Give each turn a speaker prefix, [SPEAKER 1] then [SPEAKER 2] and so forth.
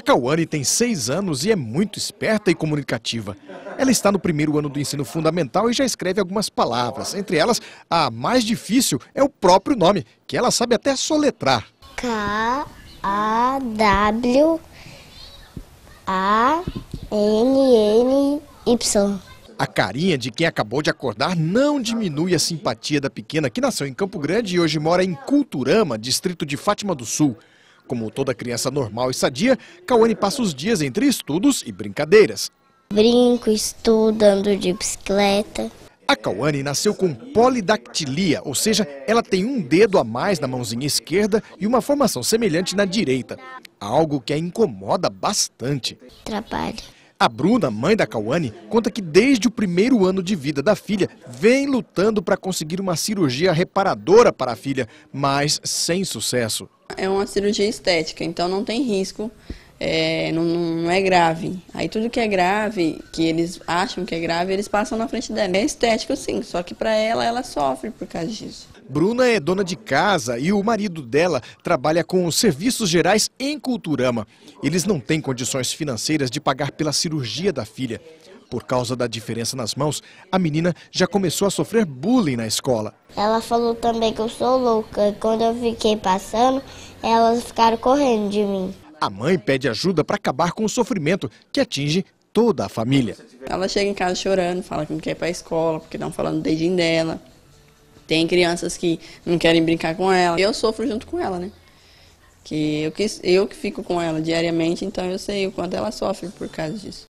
[SPEAKER 1] A Cauane tem seis anos e é muito esperta e comunicativa. Ela está no primeiro ano do ensino fundamental e já escreve algumas palavras. Entre elas, a mais difícil é o próprio nome, que ela sabe até soletrar.
[SPEAKER 2] K-A-W-A-N-N-Y.
[SPEAKER 1] A carinha de quem acabou de acordar não diminui a simpatia da pequena que nasceu em Campo Grande e hoje mora em Culturama, distrito de Fátima do Sul. Como toda criança normal e sadia, Cauane passa os dias entre estudos e brincadeiras.
[SPEAKER 2] Brinco, estudo, ando de bicicleta.
[SPEAKER 1] A Cauane nasceu com polidactilia, ou seja, ela tem um dedo a mais na mãozinha esquerda e uma formação semelhante na direita. Algo que a incomoda bastante. Trabalho. A Bruna, mãe da Cauane, conta que desde o primeiro ano de vida da filha vem lutando para conseguir uma cirurgia reparadora para a filha, mas sem sucesso.
[SPEAKER 3] É uma cirurgia estética, então não tem risco é, não, não, é grave. Aí tudo que é grave, que eles acham que é grave, eles passam na frente dela. É estético sim, só que para ela, ela sofre por causa disso.
[SPEAKER 1] Bruna é dona de casa e o marido dela trabalha com serviços gerais em Culturama. Eles não têm condições financeiras de pagar pela cirurgia da filha. Por causa da diferença nas mãos, a menina já começou a sofrer bullying na escola.
[SPEAKER 2] Ela falou também que eu sou louca. Quando eu fiquei passando, elas ficaram correndo de mim.
[SPEAKER 1] A mãe pede ajuda para acabar com o sofrimento que atinge toda a família.
[SPEAKER 3] Ela chega em casa chorando, fala que não quer ir para a escola, porque estão falando do dedinho dela. Tem crianças que não querem brincar com ela. Eu sofro junto com ela, né? Que eu que, eu que fico com ela diariamente, então eu sei o quanto ela sofre por causa disso.